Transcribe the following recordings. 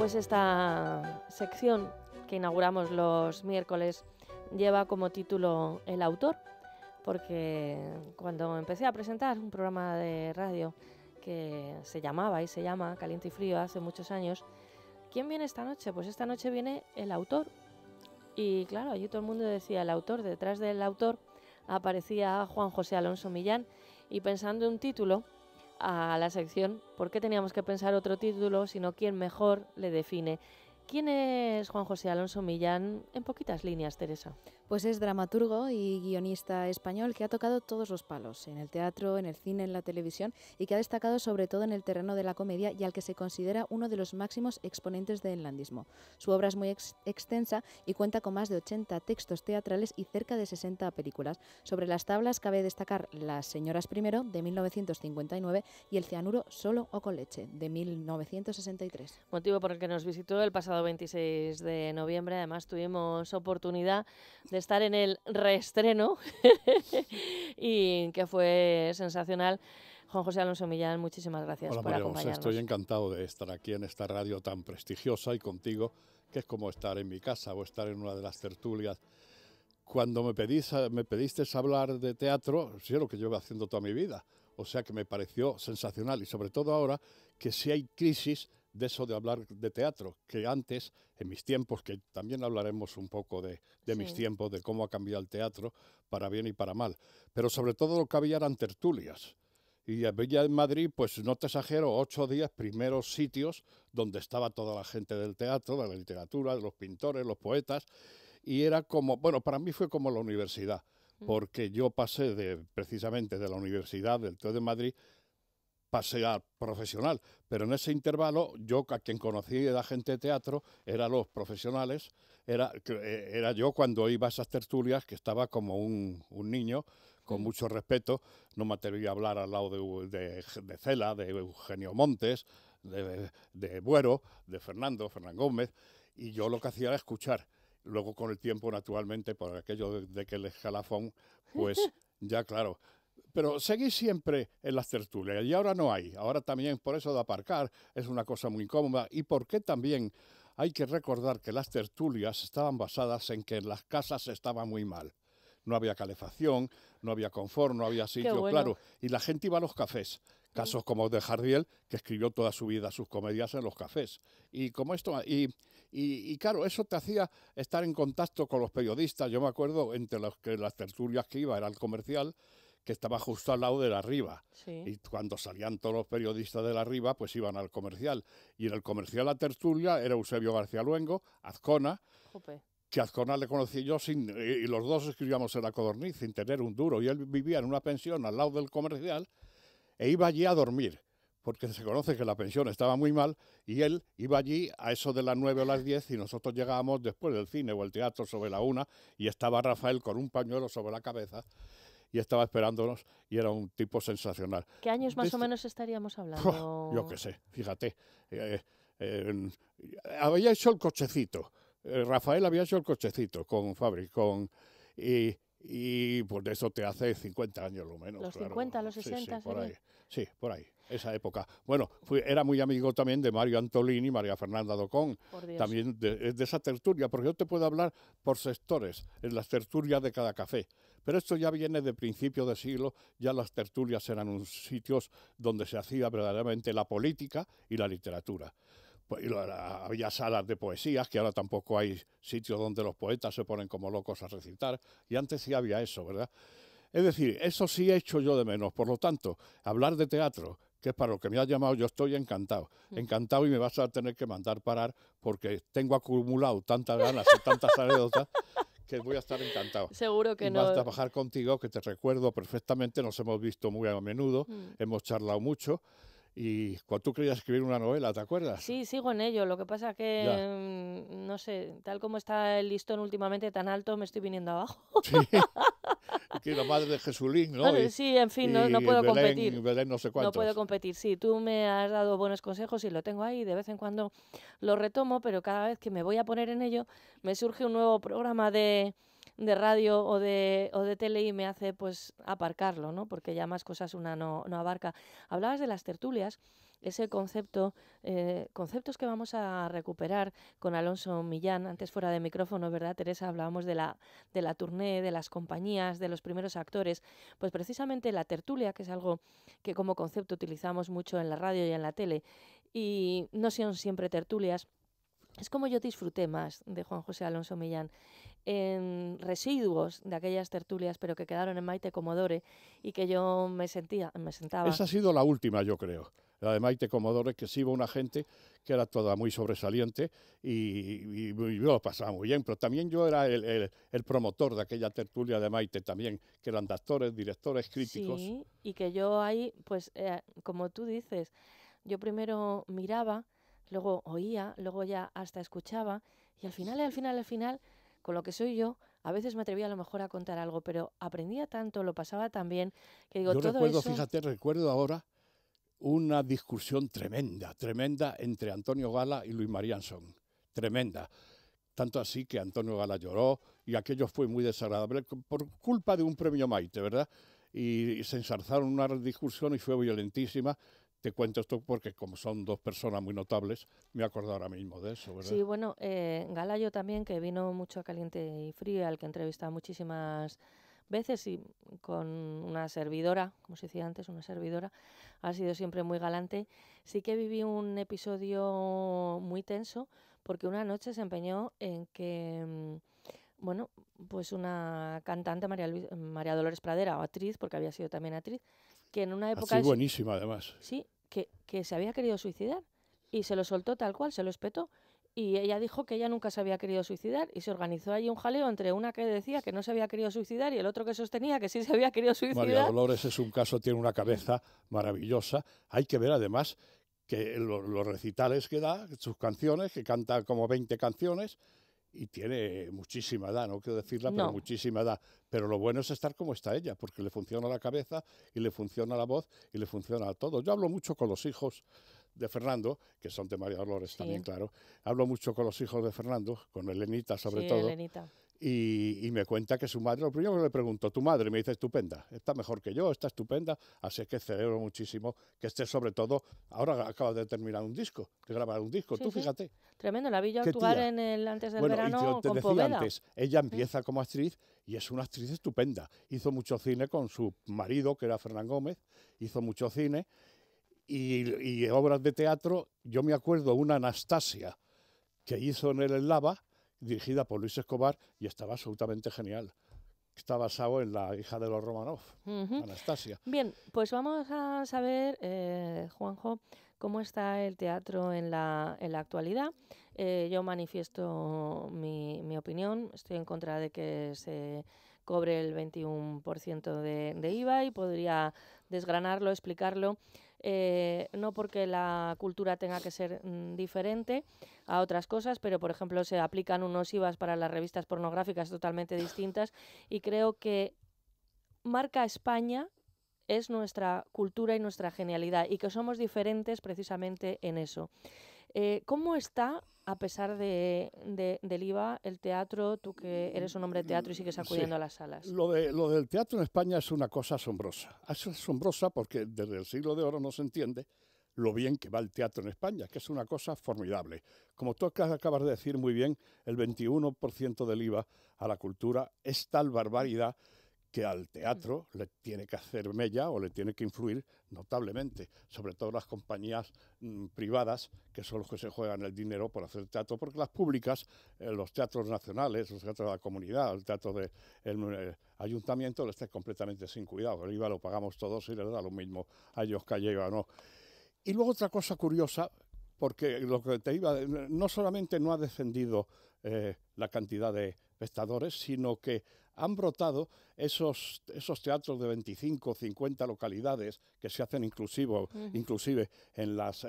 Pues esta sección que inauguramos los miércoles lleva como título El autor, porque cuando empecé a presentar un programa de radio que se llamaba y se llama Caliente y Frío hace muchos años, ¿quién viene esta noche? Pues esta noche viene el autor. Y claro, allí todo el mundo decía el autor, detrás del autor aparecía Juan José Alonso Millán y pensando en un título, a la sección ¿Por qué teníamos que pensar otro título? Sino quién mejor le define. ¿Quién es Juan José Alonso Millán? En poquitas líneas, Teresa. Pues es dramaturgo y guionista español que ha tocado todos los palos, en el teatro, en el cine, en la televisión, y que ha destacado sobre todo en el terreno de la comedia y al que se considera uno de los máximos exponentes del landismo. Su obra es muy extensa y cuenta con más de 80 textos teatrales y cerca de 60 películas. Sobre las tablas cabe destacar Las Señoras Primero, de 1959, y El Cianuro Solo o con Leche, de 1963. Motivo por el que nos visitó el pasado 26 de noviembre. Además, tuvimos oportunidad de estar en el reestreno y que fue sensacional. Juan José Alonso Millán, muchísimas gracias Hola, por acompañarnos. Estoy encantado de estar aquí en esta radio tan prestigiosa y contigo, que es como estar en mi casa o estar en una de las tertulias. Cuando me, pedís, me pediste hablar de teatro, sí es lo que llevo haciendo toda mi vida. O sea que me pareció sensacional y sobre todo ahora que si hay crisis, de eso de hablar de teatro, que antes, en mis tiempos, que también hablaremos un poco de, mis tiempos, de cómo ha cambiado el teatro, para bien y para mal, pero sobre todo lo que había eran tertulias. Y había en Madrid, pues no te exagero, ocho días, primeros sitios donde estaba toda la gente del teatro, de la literatura, de los pintores, los poetas, y era como, bueno, para mí fue como la universidad, mm. porque yo pasé de, precisamente de la universidad del Teatro de Madrid pasear profesional, pero en ese intervalo yo a quien conocí de gente de teatro, eran los profesionales, era, eh, era yo cuando iba a esas tertulias que estaba como un, niño, con mm. mucho respeto, no me atrevía a hablar al lado de, de, Cela, de Eugenio Montes, de, de, Buero, de Fernando, Fernán Gómez, y yo lo que hacía era escuchar. Luego con el tiempo, naturalmente, por aquello de, que el escalafón, pues ya claro, pero seguí siempre en las tertulias y ahora no hay. Ahora también por eso de aparcar es una cosa muy incómoda y por qué también hay que recordar que las tertulias estaban basadas en que en las casas estaban muy mal. No había calefacción, no había confort, no había sitio, claro. Y la gente iba a los cafés. Casos como de Jardiel, que escribió toda su vida sus comedias en los cafés. Y como esto, y, y, claro, eso te hacía estar en contacto con los periodistas. Yo me acuerdo, entre los que las tertulias que iba era el comercial, estaba justo al lado de la Riva. Y cuando salían todos los periodistas de la Riva, pues iban al comercial. Y en el comercial La Tertulia era Eusebio García Luengo, Azcona. que Azcona le conocí yo sin, y los dos escribíamos en la codorniz sin tener un duro. Y él vivía en una pensión al lado del comercial e iba allí a dormir, porque se conoce que la pensión estaba muy mal y él iba allí a eso de las nueve o las 10 y nosotros llegábamos después del cine o el teatro sobre la una y estaba Rafael con un pañuelo sobre la cabeza y estaba esperándonos y era un tipo sensacional. ¿Qué años más o este menos estaríamos hablando? Yo qué sé, fíjate. Eh, eh, había hecho el cochecito, eh, Rafael había hecho el cochecito con Fabric, con... Y, y pues eso te hace 50 años lo menos. Los 50, los 60. Sí, por, ahí. sí, por ahí, esa época. Bueno, era muy amigo también de Mario Antolini, María Fernanda Docón, también de, de, esa tertulia, porque yo te puedo hablar por sectores, en las tertulias de cada café. Pero esto ya viene de principios de siglo, ya las tertulias eran unos sitios donde se hacía verdaderamente la política y la literatura. Pues, había salas de poesías, que ahora tampoco hay sitios donde los poetas se ponen como locos a recitar, y antes sí había eso, ¿verdad? Es decir, eso sí he hecho yo de menos, por lo tanto, hablar de teatro, que es para lo que me ha llamado, yo estoy encantado, mm. encantado y me vas a tener que mandar parar porque tengo acumulado tantas ganas y tantas anécdotas que voy a estar encantado. Seguro que no. Vas a trabajar contigo, que te recuerdo perfectamente, nos hemos visto muy a menudo, mm. hemos charlado mucho. Y cuando tú querías escribir una novela, ¿te acuerdas? Sí, sigo en ello. Lo que pasa que, mm, no sé, tal como está el listón últimamente tan alto, me estoy viniendo abajo. Sí. aquí la madre de Jesulín, ¿no? sí, en fin, no, puedo competir. no, sé no puedo competir, sí. Tú me has dado buenos consejos y lo tengo ahí. De vez en cuando lo retomo, pero cada vez que me voy a poner en ello, me surge un nuevo programa de, de radio o de, o de tele y me hace pues aparcarlo, ¿no? Porque ya más cosas una no, no abarca. Hablabas de las tertulias ese concepto, eh, conceptos que vamos a recuperar con Alonso Millán, antes fuera de micrófono, ¿verdad, Teresa? Hablábamos de la, de la tournée, de las compañías, de los primeros actores. Pues precisamente la tertulia, que es algo que como concepto utilizamos mucho en la radio y en la tele, y no son siempre tertulias, es como yo disfruté más de Juan José Alonso Millán en residuos de aquellas tertulias, pero que quedaron en Maite Comodore y que yo me sentía, me sentaba. Esa ha sido la última, yo creo la de Maite Comodores, que sí iba una gente que era toda muy sobresaliente y, lo pasaba muy bien, pero también yo era el, promotor de aquella tertulia de Maite también, que eran actores, directores, críticos. Sí, y que yo ahí, pues eh, como tú dices, yo primero miraba, luego oía, luego ya hasta escuchaba y al final, al final, al final, con lo que soy yo, a veces me atrevía a lo mejor a contar algo, pero aprendía tanto, lo pasaba tan bien, que digo, yo todo recuerdo, eso... fíjate, recuerdo ahora una discusión tremenda, tremenda entre Antonio Gala y Luis Marianson, tremenda. Tanto así que Antonio Gala lloró y aquello fue muy desagradable por culpa de un premio Maite, ¿verdad? Y, se ensarzaron una discusión y fue violentísima. Te cuento esto porque como son dos personas muy notables, me acuerdo ahora mismo de eso. ¿verdad? Sí, bueno, eh, Gala yo también, que vino mucho a Caliente y Frío, al que entrevistaba muchísimas veces y con una servidora, como se decía antes, una servidora, ha sido siempre muy galante. Sí que viví un episodio muy tenso porque una noche se empeñó en que, mm, bueno, pues una cantante, María, Dolores Pradera, o actriz, porque había sido también actriz, que en una ah, época... Así buenísima, además. Sí, que, que se había querido suicidar y se lo soltó tal cual, se lo espetó y ella dijo que ella nunca se había querido suicidar y se organizó allí un jaleo entre una que decía que no se había querido suicidar y el otro que sostenía que sí se había querido suicidar. María Dolores es un caso, tiene una cabeza maravillosa. Hay que ver además que los recitales que da, sus canciones, que canta como 20 canciones y tiene muchísima edad, no quiero decirla, pero muchísima edad. Pero lo bueno es estar como está ella, porque le funciona la cabeza y le funciona la voz y le funciona todo. Yo hablo mucho con los hijos de Fernando, que son de María Dolores también, claro. Hablo mucho con los hijos de Fernando, con Elenita sobre todo. Y, me cuenta que su madre, lo primero que le pregunto, tu madre me dice estupenda, está mejor que yo, está estupenda, así que celebro muchísimo que esté sobre todo, ahora acaba de terminar un disco, de grabar un disco, tú fíjate. Tremendo, la vi yo actuar en el antes del verano. te con decía antes, ella empieza como actriz y es una actriz estupenda. Hizo mucho cine con su marido, que era Fernán Gómez, hizo mucho cine y, obras de teatro. Yo me acuerdo una Anastasia que hizo en el Lava, dirigida por Luis Escobar, y estaba absolutamente genial. Está basado en la hija de los Romanov, Anastasia. Bien, pues vamos a saber, eh, Juanjo, cómo está el teatro en la, en la actualidad. Eh, yo manifiesto mi, opinión. Estoy en contra de que se cobre el 21% de, de IVA y podría desgranarlo, explicarlo. Eh, no porque la cultura tenga que ser mm, diferente a otras cosas, pero por ejemplo se aplican unos IVAs para las revistas pornográficas totalmente distintas y creo que marca España es nuestra cultura y nuestra genialidad y que somos diferentes precisamente en eso. Eh, ¿Cómo está, a pesar de, del IVA, el teatro? Tú que eres un hombre de teatro y sigues mm, acudiendo a las salas. Lo, de, lo del teatro en España es una cosa asombrosa. Es asombrosa porque desde el siglo de oro no se entiende lo bien que va el teatro en España, que es una cosa formidable. Como tú acabas de decir muy bien, el 21% del IVA a la cultura es tal barbaridad que al teatro le tiene que hacer mella o le tiene que influir notablemente, sobre todo las compañías mm, privadas, que son los que se juegan el dinero por hacer teatro, porque las públicas, eh, los teatros nacionales, los teatros de la comunidad, el teatro del eh, ayuntamiento, le está completamente sin cuidado. El IVA lo pagamos todos y le da lo mismo a ellos que llegan o no. Y luego otra cosa curiosa, porque lo que te iba, no solamente no ha defendido eh, la cantidad de espectadores, sino que han brotado esos, esos teatros de 25 o 50 localidades que se hacen inclusive en las,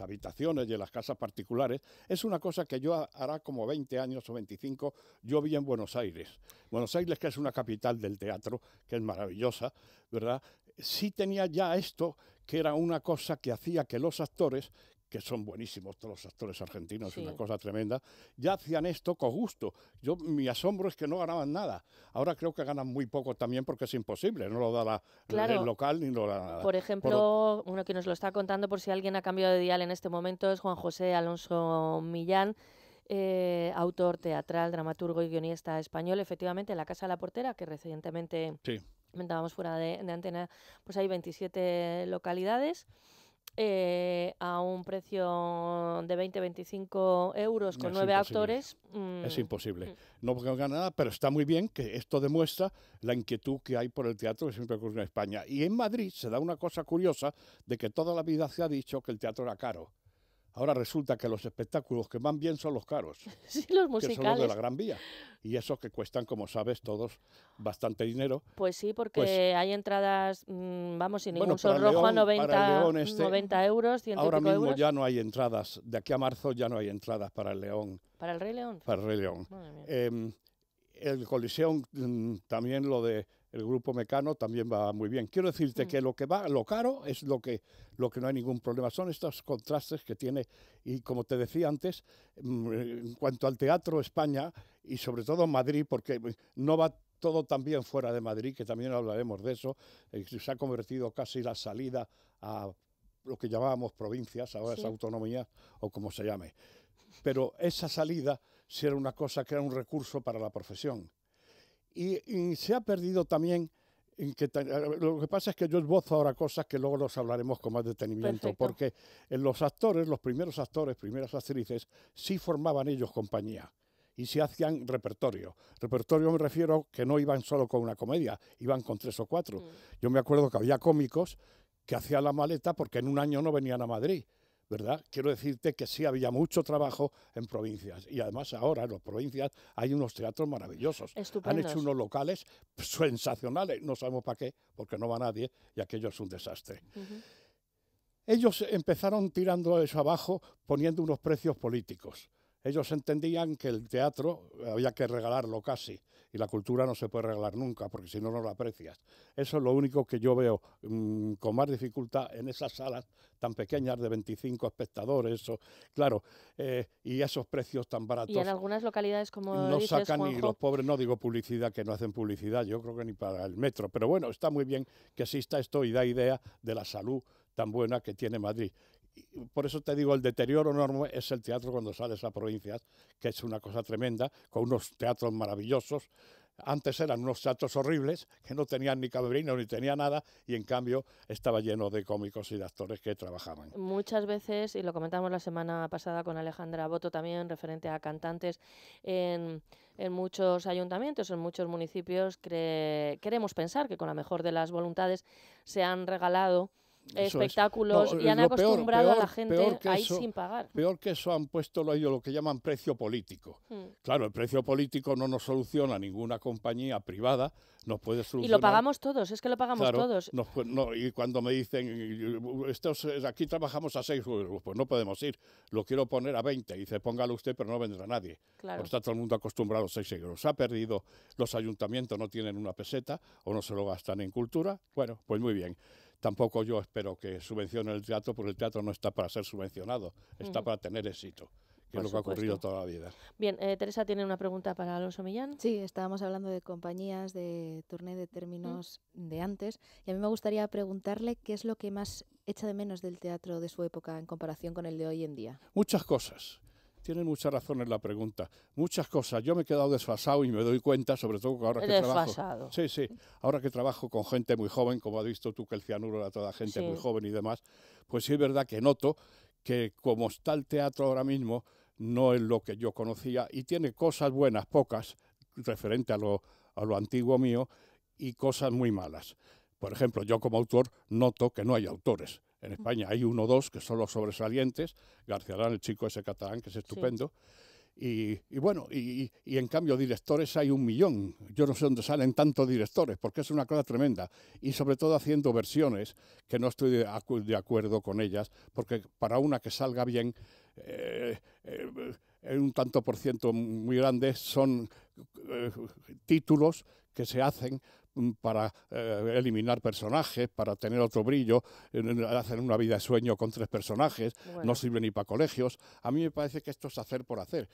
habitaciones y en las casas particulares. Es una cosa que yo hará como 20 años o 25, yo vi en Buenos Aires. Buenos Aires, que es una capital del teatro, que es maravillosa, ¿verdad? Sí tenía ya esto, que era una cosa que hacía que los actores que son buenísimos todos los actores argentinos, es una cosa tremenda, ya hacían esto con gusto. Yo, mi asombro es que no ganaban nada. Ahora creo que ganan muy poco también porque es imposible, no lo da la, local ni lo da Por ejemplo, uno que nos lo está contando por si alguien ha cambiado de dial en este momento es Juan José Alonso Millán. Eh, autor teatral, dramaturgo y guionista español, efectivamente, en La Casa de la Portera, que recientemente sí comentábamos fuera de, de, antena, pues hay 27 localidades eh, a un precio de 20-25 euros con nueve actores. Mm, es imposible. Mm. No gana nada, pero está muy bien que esto demuestra la inquietud que hay por el teatro que siempre ocurre en España. Y en Madrid se da una cosa curiosa de que toda la vida se ha dicho que el teatro era caro. Ahora resulta que los espectáculos que van bien son los caros. Sí, los musicales. los de la Gran Vía. Y esos que cuestan, como sabes, todos bastante dinero. Pues sí, porque pues hay entradas, mm, vamos, sin ningún a 90, este, euros, Ahora mismo ya no hay entradas, de aquí a marzo ya no hay entradas para el León. ¿Para el Rey León? Para el Rey León. Em, el Coliseo mm, también lo de el grupo Mecano también va muy bien. Quiero decirte mm. que lo que va, lo caro es lo que, lo que no hay ningún problema. Son estos contrastes que tiene, y como te decía antes, mm, en cuanto al teatro España, y sobre todo Madrid, porque no va todo también fuera de Madrid, que también hablaremos de eso, eh, se ha convertido casi la salida a lo que llamábamos provincias, ahora es autonomía o como se llame. Pero esa salida si era una cosa que era un recurso para la profesión. Y, se ha perdido también. En que, lo que pasa es que yo esbozo ahora cosas que luego los hablaremos con más detenimiento, porque los actores, los primeros actores, primeras actrices, sí formaban ellos compañía y se hacían repertorio. Repertorio me refiero que no iban solo con una comedia, iban con tres o cuatro. Mm. Yo me acuerdo que había cómicos que hacían la maleta porque en un año no venían a Madrid. ¿verdad? Quiero decirte que sí había mucho trabajo en provincias y además ahora en las provincias hay unos teatros maravillosos. Han hecho unos locales sensacionales, no sabemos para qué, porque no va nadie y aquello es un desastre. Ellos empezaron tirando eso abajo poniendo unos precios políticos. Ellos entendían que el teatro eh, había que regalarlo casi y la cultura no se puede regalar nunca porque si no, no la aprecias. Eso es lo único que yo veo mm, con más dificultad en esas salas tan pequeñas de 25 espectadores, claro, eh, y esos precios tan baratos. Y en algunas localidades como No sacan ni los pobres, no digo publicidad, que no hacen publicidad, yo creo que ni para el metro, pero bueno, está muy bien que exista esto y da idea de la salud tan buena que tiene Madrid por eso te digo, el deterioro enorme es el teatro cuando sales a provincias, que es una cosa tremenda, con unos teatros maravillosos. Antes eran unos teatros horribles, que no tenían ni cabrino ni tenía nada, y en cambio estaba lleno de cómicos y de actores que trabajaban. Muchas veces, y lo comentamos la semana pasada con Alejandra Boto también, referente a cantantes, en, muchos ayuntamientos, en muchos municipios, queremos pensar que con la mejor de las voluntades se han regalado espectáculos y han acostumbrado a la gente a ir sin pagar. Peor que eso han puesto lo, lo que llaman precio político. Hmm. Claro, el precio político no nos soluciona ninguna compañía privada, nos puede solucionar. Y lo pagamos todos, es que lo pagamos todos. y cuando me dicen, estos, eh, aquí trabajamos a seis euros, pues no podemos ir, lo quiero poner a 20. dice, póngalo usted, pero no vendrá nadie. está todo el mundo acostumbrado a seis euros. Ha perdido, los ayuntamientos no tienen una peseta o no se lo gastan en cultura. Bueno, pues muy bien. Tampoco yo espero que subvencione el teatro, porque el teatro no está para ser subvencionado, está para tener éxito que es lo que ha ocurrido toda la vida. Bien, eh, Teresa tiene una pregunta para Alonso Millán. Sí, estábamos hablando de compañías, de turné de términos de antes, y a mí me gustaría preguntarle qué es lo que más echa de menos del teatro de su época en comparación con el de hoy en día. Muchas cosas tienen mucha razón en la pregunta. Muchas cosas. Yo me he quedado desfasado y me doy cuenta, sobre todo ahora que trabajo. Sí, sí. Ahora que trabajo con gente muy joven, como has visto tú que el cianuro era toda gente muy joven y demás, pues sí es verdad que noto que como está el teatro ahora mismo, no es lo que yo conocía y tiene cosas buenas, pocas, referente a lo, a lo antiguo mío, y cosas muy malas. Por ejemplo, yo como autor noto que no hay autores en España hay uno o dos que son los sobresalientes, García Alán, el chico ese catalán, que es estupendo. Y, bueno, y, en cambio directores hay un millón. Yo no sé dónde salen tantos directores, porque es una cosa tremenda. Y sobre todo haciendo versiones que no estoy de, acuerdo con ellas, porque para una que salga bien, eh, eh un tanto por ciento muy grande son eh, títulos que se hacen mm, para eh, eliminar personajes, para tener otro brillo, hacer una vida de sueño con tres personajes, no sirve ni para colegios. A mí me parece que esto es hacer por hacer,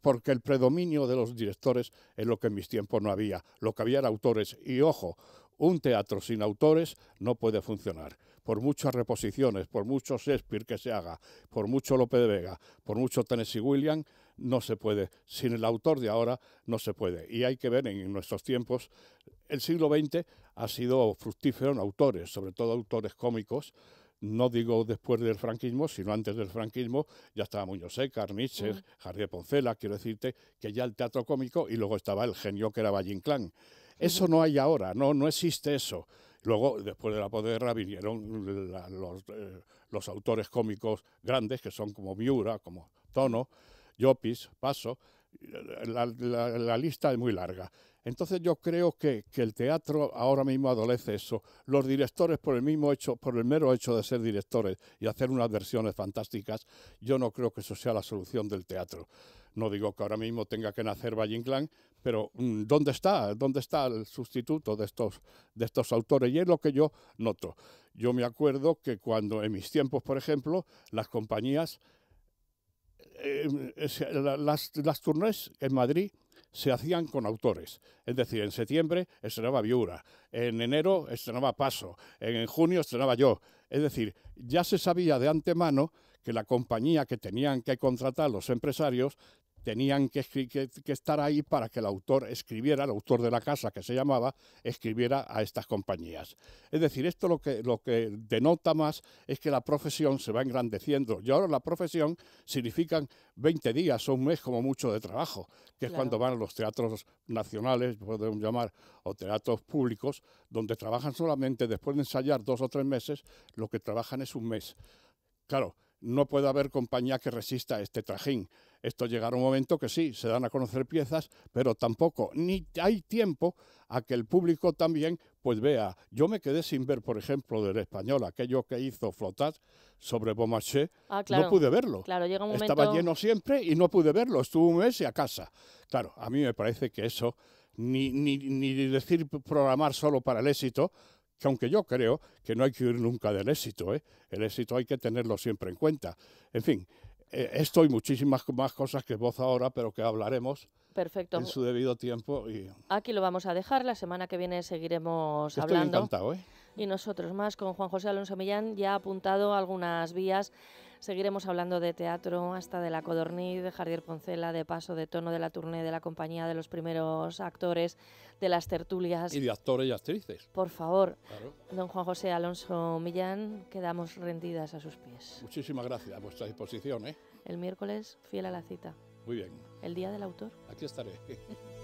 porque el predominio de los directores es lo que en mis tiempos no había. Lo que había eran autores. Y ojo, un teatro sin autores no puede funcionar. Por muchas reposiciones, por mucho Shakespeare que se haga, por mucho Lope de Vega, por mucho Tennessee Williams, no se puede, sin el autor de ahora no se puede. Y hay que ver en nuestros tiempos, el siglo XX ha sido fructífero en autores, sobre todo autores cómicos, no digo después del franquismo, sino antes del franquismo, ya estaba Muñoz Seca, Nietzsche, mm. Poncela, quiero decirte que ya el teatro cómico y luego estaba el genio que era Valle Inclán. Eso no hay ahora, no, no existe eso. Luego, después de la guerra, vinieron los, eh, los, autores cómicos grandes, que son como Miura, como Tono, Yopis, Paso, la, lista es muy larga. Entonces yo creo que, el teatro ahora mismo adolece eso. Los directores, por el mismo hecho, por el mero hecho de ser directores y hacer unas versiones fantásticas, yo no creo que eso sea la solución del teatro. No digo que ahora mismo tenga que nacer Valle Inclán, pero mm, ¿dónde está? ¿Dónde está el sustituto de estos, de estos autores? Y es lo que yo noto. Yo me acuerdo que cuando en mis tiempos, por ejemplo, las compañías Em, eh, las, las en Madrid se hacían con autores. Es decir, en septiembre estrenaba Viura, en enero estrenaba Paso, en junio estrenaba yo. Es decir, ya se sabía de antemano que la compañía que tenían que contratar los empresarios tenían que, estar ahí para que el autor escribiera, el autor de la casa que se llamaba, escribiera a estas compañías. Es decir, esto lo que, lo que denota más es que la profesión se va engrandeciendo. Y ahora la profesión significan 20 días o un mes como mucho de trabajo, que es cuando van a los teatros nacionales, podemos llamar, o teatros públicos, donde trabajan solamente, después de ensayar dos o tres meses, lo que trabajan es un mes. Claro, no puede haber compañía que resista este trajín. Esto llegará un momento que sí, se dan a conocer piezas, pero tampoco, ni hay tiempo a que el público también pues vea. Yo me quedé sin ver, por ejemplo, del español, aquello que hizo flotar sobre Beaumarchais, ah, no pude verlo. Claro, Estaba lleno siempre y no pude verlo, Estuvo un mes y a casa. Claro, a mí me parece que eso, ni, ni, decir programar solo para el éxito, que aunque yo creo que no hay que huir nunca del éxito, ¿eh? el éxito hay que tenerlo siempre en cuenta. En fin, eh, esto y muchísimas más cosas que voz ahora, pero que hablaremos. En su debido tiempo. Y... Aquí lo vamos a dejar. La semana que viene seguiremos hablando. encantado, ¿eh? Y nosotros más con Juan José Alonso Millán, ya ha apuntado algunas vías Seguiremos hablando de teatro, hasta de la Codorniz, de Jardier Poncela, de Paso, de Tono, de la Tournée, de la compañía, de los primeros actores, de las tertulias. Y de actores y actrices. Por favor, don Juan José Alonso Millán, quedamos rendidas a sus pies. Muchísimas gracias, a vuestra disposición. ¿eh? El miércoles, fiel a la cita. Muy bien. El día del autor. Aquí estaré.